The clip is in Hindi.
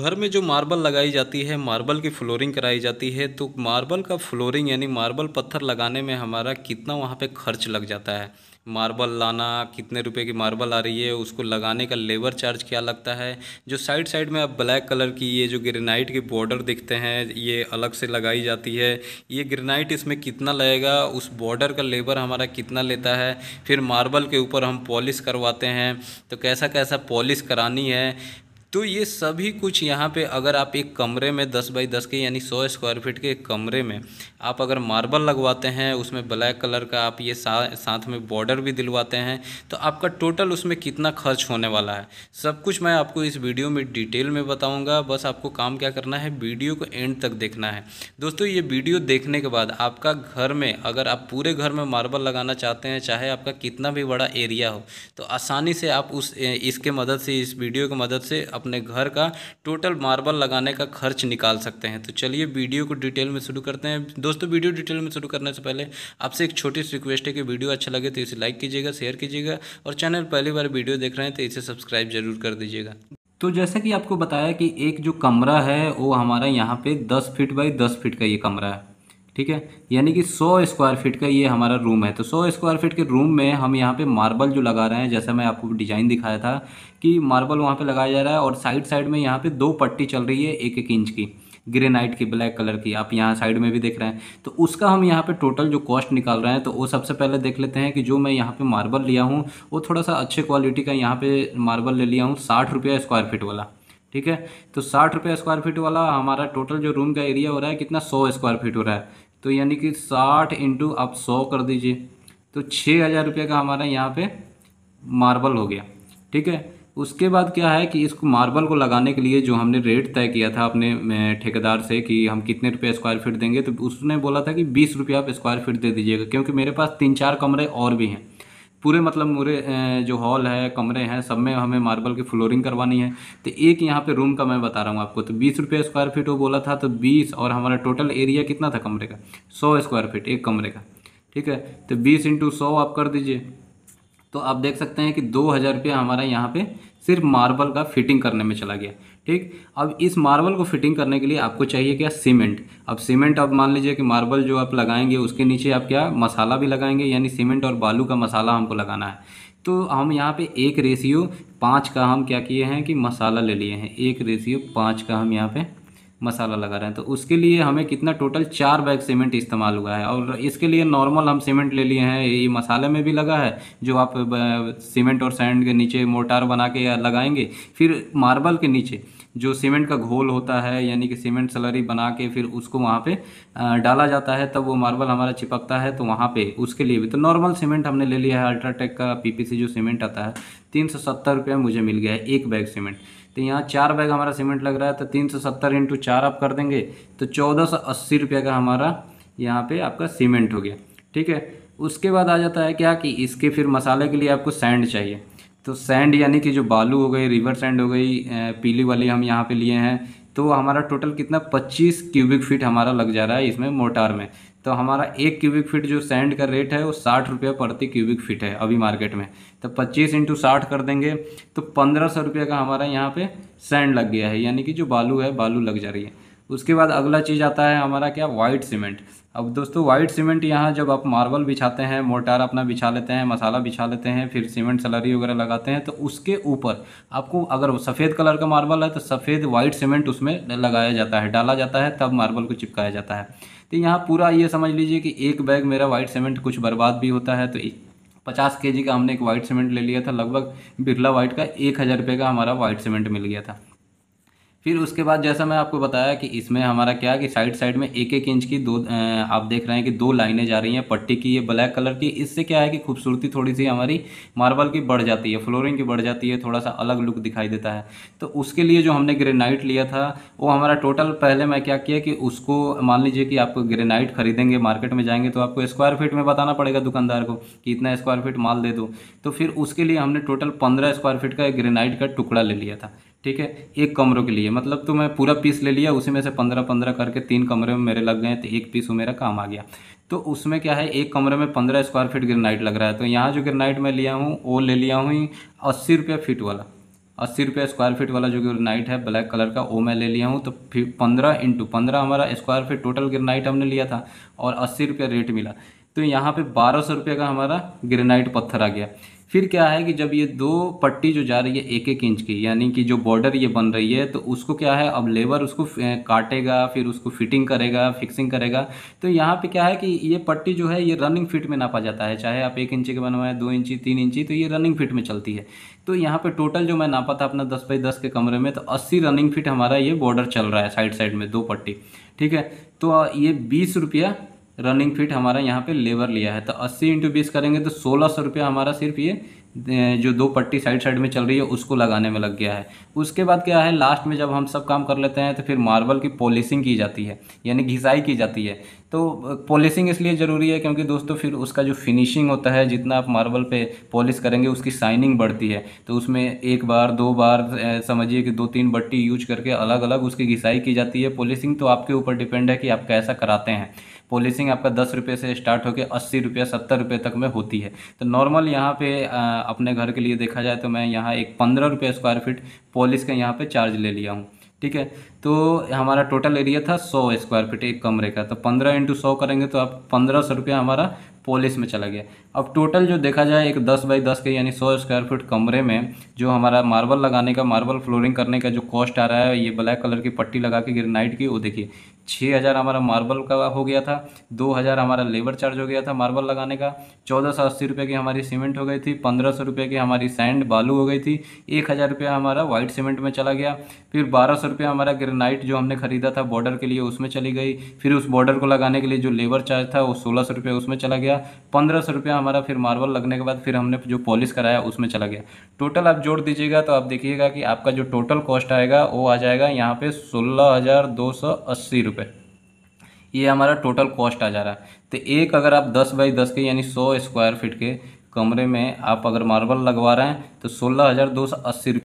घर में जो मार्बल लगाई जाती है मार्बल की फ्लोरिंग कराई जाती है तो मार्बल का फ्लोरिंग यानी मार्बल पत्थर लगाने में हमारा कितना वहाँ पे खर्च लग जाता है मार्बल लाना कितने रुपए की मार्बल आ रही है उसको लगाने का लेबर चार्ज क्या लगता है जो साइड साइड में आप ब्लैक कलर की ये जो ग्रेनाइट की बॉर्डर दिखते हैं ये अलग से लगाई जाती है ये ग्रेनाइट इसमें कितना लगेगा उस बॉर्डर का लेबर हमारा कितना लेता है फिर मार्बल के ऊपर हम पॉलिश करवाते हैं तो कैसा कैसा पॉलिश करानी है तो ये सभी कुछ यहाँ पे अगर आप एक कमरे में 10 बाई 10 के यानी 100 स्क्वायर फीट के कमरे में आप अगर मार्बल लगवाते हैं उसमें ब्लैक कलर का आप ये सा, साथ में बॉर्डर भी दिलवाते हैं तो आपका टोटल उसमें कितना खर्च होने वाला है सब कुछ मैं आपको इस वीडियो में डिटेल में बताऊँगा बस आपको काम क्या करना है वीडियो को एंड तक देखना है दोस्तों ये वीडियो देखने के बाद आपका घर में अगर आप पूरे घर में मार्बल लगाना चाहते हैं चाहे आपका कितना भी बड़ा एरिया हो तो आसानी से आप उस इसके मदद से इस वीडियो की मदद से अपने घर का टोटल मार्बल लगाने का खर्च निकाल सकते हैं तो चलिए वीडियो को डिटेल में शुरू करते हैं दोस्तों वीडियो डिटेल में शुरू करने से पहले आपसे एक छोटी सी रिक्वेस्ट है कि वीडियो अच्छा लगे तो इसे लाइक कीजिएगा शेयर कीजिएगा और चैनल पहली बार वीडियो देख रहे हैं तो इसे सब्सक्राइब जरूर कर दीजिएगा तो जैसे कि आपको बताया कि एक जो कमरा है वो हमारा यहाँ पे 10 फीट बाई 10 फीट का ये कमरा है ठीक है यानी कि 100 स्क्वायर फीट का ये हमारा रूम है तो 100 स्क्वायर फीट के रूम में हम यहाँ पे मार्बल जो लगा रहे हैं जैसा मैं आपको डिजाइन दिखाया था कि मार्बल वहाँ पे लगाया जा रहा है और साइड साइड में यहाँ पे दो पट्टी चल रही है एक एक इंच की ग्रेनाइट की ब्लैक कलर की आप यहाँ साइड में भी देख रहे हैं तो उसका हम यहाँ पे टोटल जो कॉस्ट निकाल रहे हैं तो वो सबसे पहले देख लेते हैं कि जो मैं यहाँ पे मार्बल लिया हूँ वो थोड़ा सा अच्छे क्वालिटी का यहाँ पे मार्बल ले लिया हूँ साठ रुपया स्क्वायर फीट वाला ठीक है तो साठ रुपये स्क्वायर फीट वाला हमारा टोटल जो रूम का एरिया हो रहा है कितना सौ स्क्वायर फीट हो रहा है तो यानी कि साठ इंटू आप सौ कर दीजिए तो छः हज़ार रुपये का हमारा यहाँ पे मार्बल हो गया ठीक है उसके बाद क्या है कि इसको मार्बल को लगाने के लिए जो हमने रेट तय किया था अपने ठेकेदार से कि हम कितने रुपये स्क्वायर फीट देंगे तो उसने बोला था कि बीस रुपये आप स्क्वायर फीट दे दीजिएगा क्योंकि मेरे पास तीन चार कमरे और भी हैं पूरे मतलब पूरे जो हॉल है कमरे हैं सब में हमें मार्बल की फ्लोरिंग करवानी है तो एक यहाँ पे रूम का मैं बता रहा हूँ आपको तो बीस रुपये स्क्वायर फीट वो बोला था तो बीस और हमारा टोटल एरिया कितना था कमरे का सौ स्क्वायर फीट एक कमरे का ठीक है तो बीस इंटू सौ आप कर दीजिए तो आप देख सकते हैं कि दो हज़ार रुपया हमारा यहाँ पे सिर्फ मार्बल का फिटिंग करने में चला गया ठीक अब इस मार्बल को फिटिंग करने के लिए आपको चाहिए क्या सीमेंट अब सीमेंट अब मान लीजिए कि मार्बल जो आप लगाएंगे उसके नीचे आप क्या मसाला भी लगाएंगे यानी सीमेंट और बालू का मसाला हमको लगाना है तो हम यहाँ पे एक रेशियो पाँच का हम क्या किए हैं कि मसाला ले लिए हैं एक रेशियो पाँच का हम यहाँ पे मसाला लगा रहे हैं तो उसके लिए हमें कितना टोटल चार बैग सीमेंट इस्तेमाल हुआ है और इसके लिए नॉर्मल हम सीमेंट ले लिए हैं ये मसाले में भी लगा है जो आप सीमेंट और सैंड के नीचे मोटार बना के लगाएंगे फिर मार्बल के नीचे जो सीमेंट का घोल होता है यानी कि सीमेंट सलरी बना के फिर उसको वहाँ पे डाला जाता है तब वो मार्बल हमारा चिपकता है तो वहाँ पे उसके लिए भी तो नॉर्मल सीमेंट हमने ले लिया है अल्ट्राटेक का पीपीसी जो सीमेंट आता है तीन सौ सत्तर रुपये मुझे मिल गया है एक बैग सीमेंट तो यहाँ चार बैग हमारा सीमेंट लग रहा है तो तीन सौ सत्तर इंटू चार आप कर देंगे तो चौदह सौ अस्सी रुपये का हमारा यहाँ पे आपका सीमेंट हो गया ठीक है उसके बाद आ जाता है क्या कि इसके फिर मसाले के लिए आपको सैंड चाहिए तो सैंड यानी कि जो बालू हो गई रिवर सैंड हो गई पीली वाली हम यहाँ पे लिए हैं तो हमारा टोटल कितना 25 क्यूबिक फीट हमारा लग जा रहा है इसमें मोटार में तो हमारा एक क्यूबिक फीट जो सैंड का रेट है वो साठ रुपये प्रति क्यूबिक फीट है अभी मार्केट में तो पच्चीस इंटू साठ कर देंगे तो पंद्रह सौ रुपये का हमारा यहाँ पे सैंड लग गया है यानी कि जो बालू है बालू लग जा रही है उसके बाद अगला चीज़ आता है हमारा क्या वाइट सीमेंट अब दोस्तों वाइट सीमेंट यहाँ जब आप मार्बल बिछाते हैं मोटार अपना बिछा लेते हैं मसाला बिछा लेते हैं फिर सीमेंट सलरी वगैरह लगाते हैं तो उसके ऊपर आपको अगर सफ़ेद कलर का मार्बल है तो सफ़ेद वाइट सीमेंट उसमें लगाया जाता है डाला जाता है तब मार्बल को चिपकाया जाता है तो यहाँ पूरा ये समझ लीजिए कि एक बैग मेरा वाइट सीमेंट कुछ बर्बाद भी होता है तो पचास के का हमने एक वाइट सीमेंट ले लिया था लगभग बिरला वाइट का एक हज़ार रुपये का हमारा वाइट सीमेंट मिल गया था फिर उसके बाद जैसा मैं आपको बताया कि इसमें हमारा क्या है कि साइड साइड में एक एक इंच की दो आप देख रहे हैं कि दो लाइनें जा रही हैं पट्टी की ये ब्लैक कलर की इससे क्या है कि खूबसूरती थोड़ी सी हमारी मार्बल की बढ़ जाती है फ्लोरिंग की बढ़ जाती है थोड़ा सा अलग लुक दिखाई देता है तो उसके लिए जो हमने ग्रेनाइट लिया था वो हमारा टोटल पहले मैं क्या किया कि उसको मान लीजिए कि आप ग्रेनाइट खरीदेंगे मार्केट में जाएंगे तो आपको स्क्वायर फीट में बताना पड़ेगा दुकानदार को कि इतना स्क्वायर फीट माल दे दो तो फिर उसके लिए हमने टोटल पंद्रह स्क्वायर फीट का ग्रेनाइट का टुकड़ा ले लिया था ठीक है एक कमरों के लिए मतलब तो मैं पूरा पीस ले लिया उसी में से पंद्रह पंद्रह करके तीन कमरे में मेरे लग गए तो एक पीस वो मेरा काम आ गया तो उसमें क्या है एक कमरे में पंद्रह स्क्वायर फीट ग्रेनाइट लग रहा है तो यहाँ जो ग्रेनाइट मैं लिया हूँ वो ले लिया हूँ अस्सी रुपये फिट वाला अस्सी रुपये स्क्वायर फीट वाला जो ग्रेनाइट है ब्लैक कलर का वो मैं ले लिया हूँ तो फिर पंद्रह इंटू पंद्रह हमारा स्क्वायर फीट टोटल ग्रेनाइट हमने लिया था और अस्सी रुपया रेट मिला तो यहाँ पर बारह सौ रुपये का हमारा ग्रेनाइट पत्थर आ गया फिर क्या है कि जब ये दो पट्टी जो जा रही है एक एक इंच की यानी कि जो बॉर्डर ये बन रही है तो उसको क्या है अब लेबर उसको काटेगा फिर उसको फिटिंग करेगा फिक्सिंग करेगा तो यहाँ पे क्या है कि ये पट्टी जो है ये रनिंग फिट में नापा जाता है चाहे आप एक इंची के बनवाएं दो इंची तीन इंची तो ये रनिंग फिट में चलती है तो यहाँ पर टोटल जो मैं नापा था अपना दस बाई दस के कमरे में तो अस्सी रनिंग फिट हमारा ये बॉर्डर चल रहा है साइड साइड में दो पट्टी ठीक है तो ये बीस रुपया रनिंग फिट हमारा यहाँ पे लेबर लिया है तो अस्सी इंटू बीस करेंगे तो सोलह सौ रुपया हमारा सिर्फ ये जो दो पट्टी साइड साइड में चल रही है उसको लगाने में लग गया है उसके बाद क्या है लास्ट में जब हम सब काम कर लेते हैं तो फिर मार्बल की पॉलिशिंग की जाती है यानी घिसाई की जाती है तो पॉलिशिंग इसलिए ज़रूरी है क्योंकि दोस्तों फिर उसका जो फिनिशिंग होता है जितना आप मार्बल पे पॉलिश करेंगे उसकी शाइनिंग बढ़ती है तो उसमें एक बार दो बार समझिए कि दो तीन बट्टी यूज करके अलग अलग उसकी घिसाई की जाती है पॉलिशिंग तो आपके ऊपर डिपेंड है कि आप कैसा कराते हैं पॉलिशिंग आपका दस रुपये से स्टार्ट होकर अस्सी रुपये सत्तर रुपये तक में होती है तो नॉर्मल यहाँ पे अपने घर के लिए देखा जाए तो मैं यहाँ एक पंद्रह रुपये स्क्वायर फीट पॉलिस का यहाँ पर चार्ज ले लिया हूँ ठीक है तो हमारा टोटल एरिया था सौ स्क्वायर फीट एक कमरे का तो पंद्रह इंटू सौ करेंगे तो आप पंद्रह सौ रुपया हमारा पॉलिस में चला गया अब टोटल जो देखा जाए एक दस बाई दस के यानी सौ स्क्वायर फीट कमरे में जो हमारा मार्बल लगाने का मार्बल फ्लोरिंग करने का जो कॉस्ट आ रहा है ये ब्लैक कलर की पट्टी लगा के ग्रेनाइट की वो देखिए छः हज़ार हमारा मार्बल का हो गया था दो हज़ार हमारा लेबर चार्ज हो गया था मार्बल लगाने का चौदह सौ अस्सी रुपये की हमारी सीमेंट हो गई थी पंद्रह सौ रुपये की हमारी सैंड बालू हो गई थी एक हज़ार रुपया हमारा वाइट सीमेंट में चला गया फिर बारह सौ रुपया हमारा नाइट जो हमने ख़रीदा था बॉर्डर के लिए उसमें चली गई फिर उस बॉर्डर को लगाने के लिए जो लेबर चार्ज था वो सोलह सौ रुपया उसमें चला गया पंद्रह सौ रुपया हमारा फिर मार्बल लगने के बाद फिर हमने जो पॉलिश कराया उसमें चला गया टोटल आप जोड़ दीजिएगा तो आप देखिएगा कि आपका जो टोटल कॉस्ट आएगा वो आ जाएगा यहाँ पे सोलह हज़ार दो सौ अस्सी रुपये ये हमारा टोटल कॉस्ट आ जा रहा है तो एक अगर आप दस बाई दस के यानी सौ स्क्वायर फीट के कमरे में आप अगर मार्बल लगवा रहे हैं तो सोलह हज़ार दो सौ अस्सी